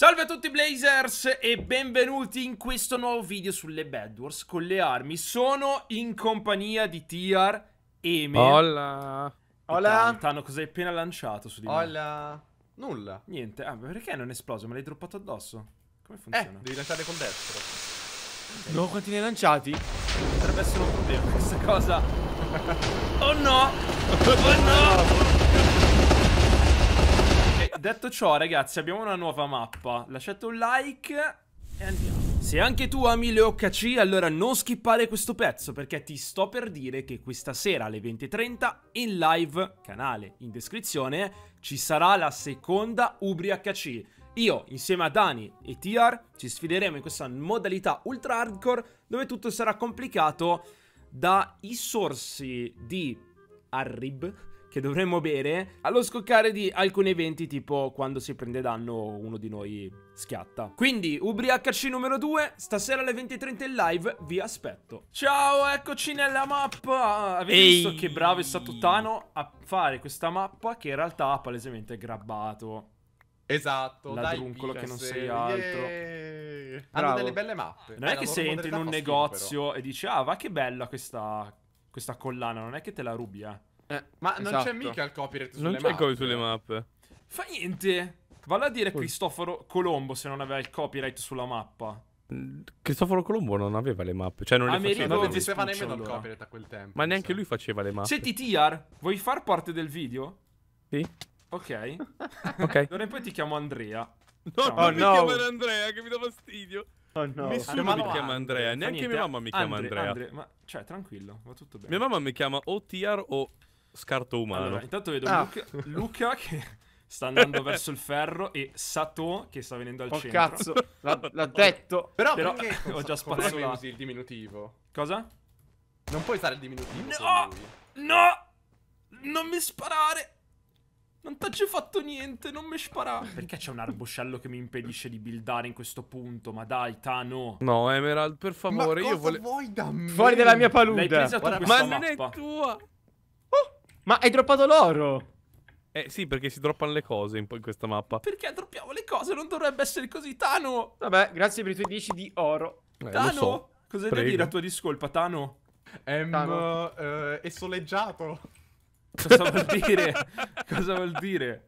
Salve a tutti Blazers e benvenuti in questo nuovo video sulle Bad Wars con le armi. Sono in compagnia di Tiar, Eme. Hola. Hola. Tano, cosa hai appena lanciato su di me? Hola. Nulla. Niente. Ah, perché non è esploso? Me l'hai droppato addosso? Come eh, funziona? Eh, devi lanciare con destro. Okay. No, quanti ne hai lanciati? Potrebbe essere un problema questa cosa. oh no! Oh no! detto ciò, ragazzi, abbiamo una nuova mappa. Lasciate un like e andiamo. Se anche tu ami le OKC, allora non skippare questo pezzo perché ti sto per dire che questa sera alle 20.30 in live, canale in descrizione, ci sarà la seconda Ubri HC. Io, insieme a Dani e Tiar, ci sfideremo in questa modalità ultra hardcore dove tutto sarà complicato dai sorsi di Arrib che dovremmo bere allo scoccare di alcuni eventi tipo quando si prende danno uno di noi schiatta. Quindi ubriacarci numero 2, stasera alle 20.30 in live, vi aspetto. Ciao, eccoci nella mappa! Avete Ehi. visto che bravo è stato Tano a fare questa mappa che in realtà ha palesemente grabbato. Esatto, ladruncolo dai, che non sei altro. Yeah. Hanno delle belle mappe. Non è, cioè, che se entri in un negozio però. e dici "Ah, va che bella questa questa collana", non è che te la rubi, eh. Eh, ma esatto. non c'è esatto. mica il copyright sulle non mappe. Non c'è il copyright sulle mappe. Fa niente. Vale a dire Poi. Cristoforo Colombo se non aveva il copyright sulla mappa. Mm, Cristoforo Colombo non aveva le mappe, cioè non Amerigo, le faceva. Non esisteva nemmeno allora. il copyright a quel tempo. Ma neanche so. lui faceva le mappe. Senti, Tiar, vuoi far parte del video? Sì. Ok. ok. Allora poi ti chiamo Andrea. No, no, oh, no. mi chiamano Andrea, che mi dà fastidio. Oh no. Nessuno mi chiama Andre, Andrea, neanche mia mamma mi chiama Andre, Andrea. Andre, ma cioè, tranquillo, va tutto bene. Mia mamma mi chiama o Tiar o scarto umano. Allora, intanto vedo ah. Luca, Luca, che sta andando verso il ferro e Sato che sta venendo al oh, centro. cazzo, l'ha, l'ha detto. Però, Però perché ho già spazzato usi il diminutivo? Cosa? Non puoi fare il diminutivo No! No! Non mi sparare! Non ti t'acci fatto niente, non mi sparare! Perché c'è un arboscello che mi impedisce di buildare in questo punto? Ma dai, Tano! No, Emerald, per favore, Ma io volevo... vuoi da me? Fuori dalla mia palude! Guarda, ma mappa. non è tua! Ma hai droppato l'oro! Eh sì, perché si droppano le cose in, in questa mappa. Perché droppiamo le cose? Non dovrebbe essere così, Tano! Vabbè, grazie per i tuoi 10 di oro. Eh, Tano, so. cosa devi dire a tua discolpa, Tano? Em, Tano. Uh, è soleggiato. Cosa vuol dire? cosa vuol dire?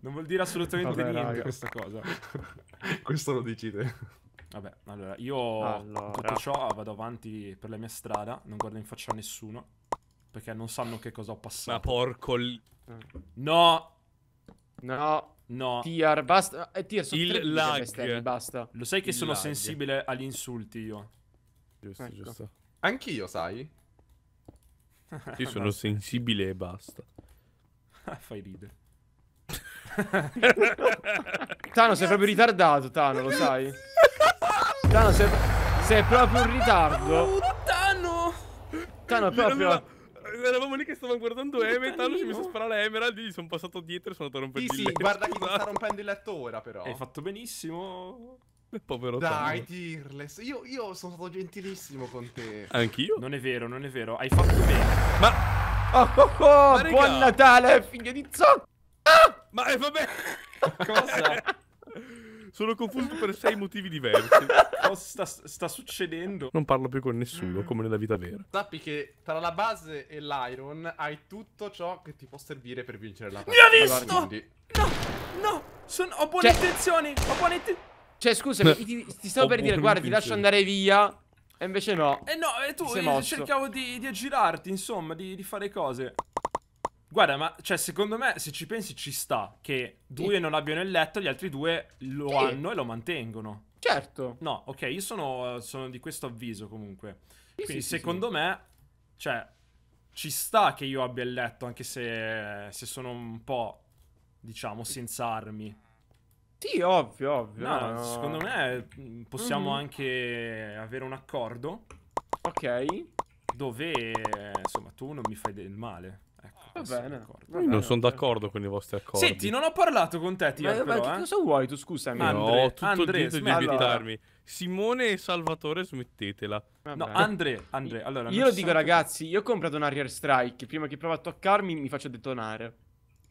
Non vuol dire assolutamente Vabbè, niente raga. questa cosa. Questo lo decide. Vabbè, allora, io allora. tutto ciò vado avanti per la mia strada, non guardo in faccia a nessuno. Perché non sanno che cosa ho passato. Ma porco... L... Mm. No! No! No. Tier, basta. Eh, tier, il lag. Esterni, basta. Lo sai che il sono lag. sensibile agli insulti io. Giusto, ecco. giusto. Anch'io, sai? Io sono sensibile e basta. Fai ridere. Tano, sei proprio ritardato, Tano, lo sai? Tano, sei, sei proprio in ritardo. Oh, Tano! Tano, proprio stavo guardando Emerald, mi sono sparato l'Emerald, gli sono passato dietro e sono andato a rompere sì, il letto. Sì, guarda che mi sta rompendo il letto ora però. Hai fatto benissimo. Povero Dai, Tirless, io, io, sono stato gentilissimo con te. Anch'io? Non è vero, non è vero, hai fatto bene. Ma... Oh, oh, oh, Ma buon regà. Natale, figlio di zocco! Ah! Ma eh, vabbè... Cosa? Sono confuso per sei motivi diversi. Cosa sta, sta, succedendo? Non parlo più con nessuno, mm. come nella vita vera. Sappi che tra la base e l'iron hai tutto ciò che ti può servire per vincere la partita. Mi ha visto! Quindi... No, no, sono... ho buone cioè... intenzioni, ho buone intenzioni. Cioè, scusami, ti, ti stavo ho per dire, guarda, ti lascio andare via. E invece no. Eh no, e eh, tu cercavo di, di aggirarti, insomma, di, di fare cose. Guarda, ma cioè, secondo me, se ci pensi, ci sta che due sì. non abbiano il letto, gli altri due lo sì. hanno e lo mantengono. Certo. No, ok, io sono, sono di questo avviso comunque. Sì, Quindi, secondo me, cioè, ci sta che io abbia il letto, anche se, se sono un po', diciamo, senza armi. Sì, ovvio, ovvio. No, no. secondo me possiamo mm. anche avere un accordo. Ok. Dove, insomma, tu non mi fai del male. Va bene. Va bene non sono d'accordo con i vostri accordi. Senti, non ho parlato con te, Tia, ma, però, ma eh? cosa vuoi tu, scusami? Andre, no, ho tutto Andre, il diritto di invitarmi. Simone e Salvatore, smettetela. Vabbè. No, Andre, Andre, allora... Io lo dico, ragazzi, io ho comprato un Rare Strike. Prima che prova a toccarmi, mi faccio detonare.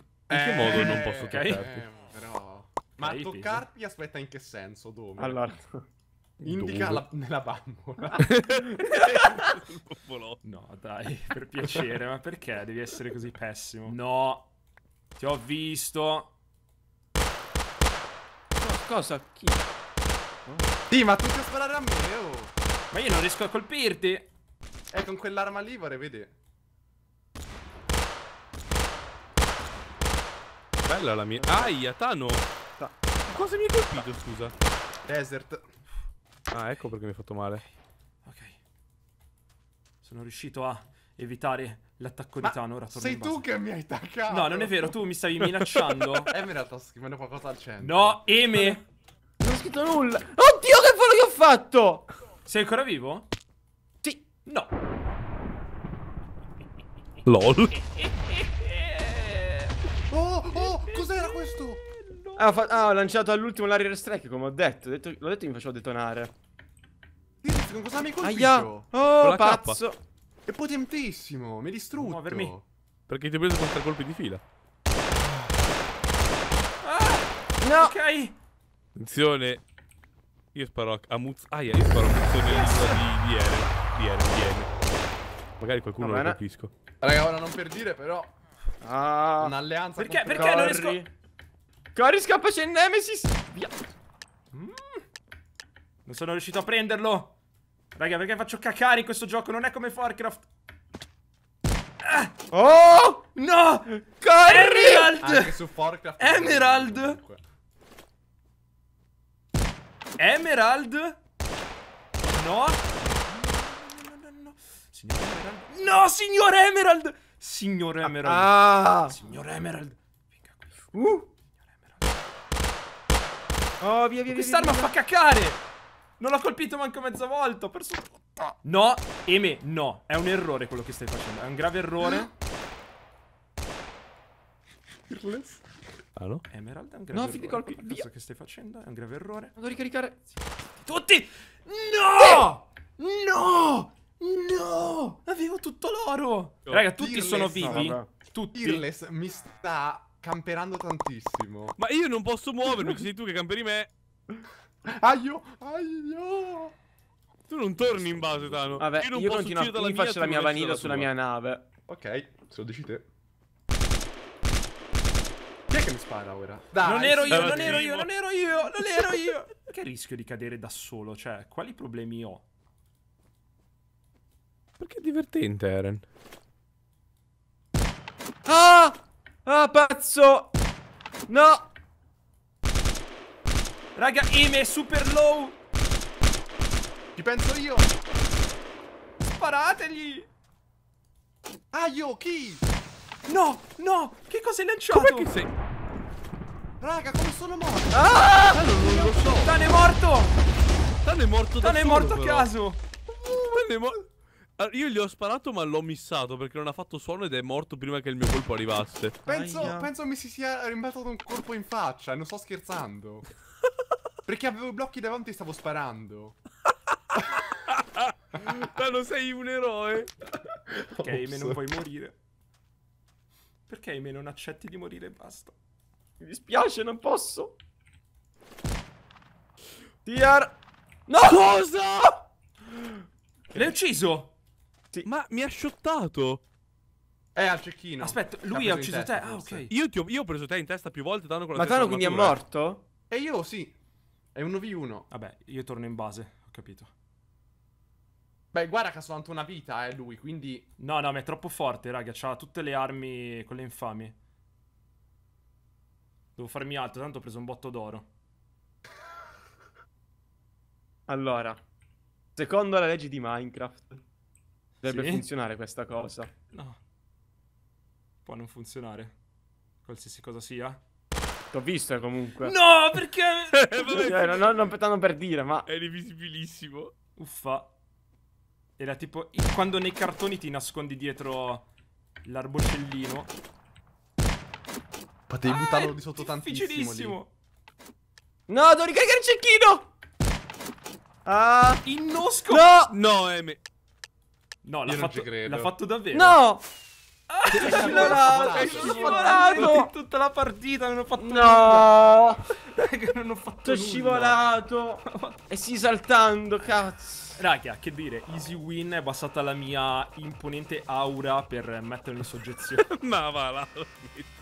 In eh, che modo non eh, posso okay. toccarti? Eh, eh però... Ma Dai, toccarti, peso. aspetta, in che senso? Dove? Allora... Indica la, nella bambola. No, dai, per piacere, ma perché devi essere così pessimo? No, ti ho visto. cosa? Chi? Sì, ma tutti a sparare a me, oh. Ma io non riesco a colpirti. Eh, con quell'arma lì vorrei vedere. Bella la mia... Aia, Tano! Ta cosa mi hai colpito, scusa? Desert. Ah, ecco perché mi hai fatto male. Sono riuscito a evitare l'attacco di Tano. Ora sei tu che mi hai attaccato. No, non è vero, tu mi stavi minacciando. Eme era sta scrivendo qualcosa al centro. No, Eme. Non ho scritto nulla. Oddio, che quello che ho fatto. Sei ancora vivo? Sì. No. LOL. oh, oh, cos'era questo? Ah, ho, ah, ho lanciato all'ultimo l'aria strike, come ho detto. L'ho detto che mi facevo detonare. Con cosa mi colpisco? Oh, pazzo. K. È potentissimo, mi ha distrutto. Muovermi. Perché ti ho preso con tre colpi di fila. Ah, no! Ok! Attenzione. Io sparo a Muz... Aia, io sparo a Muzzone di, di Eren. Di Eren, Magari qualcuno no, lo capisco. Raga, ora non per dire, però... Ah, Un'alleanza Perché, perché Corri. non riesco... Corri, scappa, c'è il Nemesis! Via! Mm. Non sono riuscito a prenderlo! Raga, perché faccio cacare in questo gioco? Non è come Warcraft. Ah! Oh! No! Corri! Emerald! Anche su Warcraft. Emerald! Emerald? No! No, signore Emerald! Signore Emerald. Ah! Signor Emerald. Venga qui. Uh! Signor Emerald. Oh, via, via, Quest'arma fa cacare! Non l'ho colpito manco mezza volta, ho perso tutto. No, Eme, no. È un errore quello che stai facendo. È un grave errore. Fearless. Allora? Ah, Emerald è un grave no, errore. No, colpi. Cosa che stai facendo? È un grave errore. Devo ricaricare. Tutti! No! No! No! Avevo tutto l'oro! Oh, Raga, tutti Fearless, sono vivi. No, tutti. Fearless mi sta camperando tantissimo. Ma io non posso muovermi, sei tu che camperi me. Aio, aio. Tu non torni in base, Tano. Vabbè, io, non io continuo a mia, faccio la mia vanilla sulla mia nave. Ok, se lo dici te. Chi è che mi spara ora? Dai, non ero eh, io, non ero io, non ero io, non ero io. che rischio di cadere da solo? Cioè, quali problemi ho? Perché è divertente, Eren. Ah! Ah, pazzo! No! Raga, Eme è super low. Ci penso io. Sparategli. Aio, chi? No, no, che cosa hai lanciato? Com'è che sei? Raga, come sono morto? Ah! ah non, non lo so. Tano è morto. Tano è morto da Tano è morto a caso. Tano è morto. Ah, io gli ho sparato ma l'ho missato perché non ha fatto suono ed è morto prima che il mio colpo arrivasse. Penso, penso mi si sia rimbalzato un colpo in faccia, non sto scherzando. Perché avevo blocchi davanti e stavo sparando. Ma non sei un eroe. Ok, me non vuoi morire? Perché Aime non accetti di morire e basta? Mi dispiace, non posso. Tiar. No! Cosa? L'hai ucciso? Sì. Ma mi ha shottato. È al cecchino. Aspetta, lui ha ucciso te. Ah, ok. Io, ho, io, ho, preso te in testa più volte, con la Ma Tano quindi è morto? E io sì. È un 1v1. Vabbè, io torno in base, ho capito. Beh, guarda che ha soltanto una vita, eh, lui, quindi... No, no, ma è troppo forte, raga. C'ha tutte le armi, con le infami. Devo farmi altro, tanto ho preso un botto d'oro. Allora, secondo la legge di Minecraft, dovrebbe sì? funzionare questa cosa. No. Può non funzionare. Qualsiasi cosa sia. L'ho visto comunque. No, perché... cioè, non, non, non, non per dire, ma... È divisibilissimo. Uffa. Era tipo quando nei cartoni ti nascondi dietro l'arbocellino. Potevi ah, buttarlo di sotto tantissimo. No, devo ricaricare il cecchino! Ah! Innosco! No! No, Eme. No, l'ha fatto, l'ha fatto davvero. No! Sei scivolato, sei scivolato! Tutta la partita non ho fatto No! non ho fatto Sono scivolato! E si saltando, cazzo! Raga, che dire, Easy Win è basata la mia imponente aura per metterlo in soggezione. Ma va là,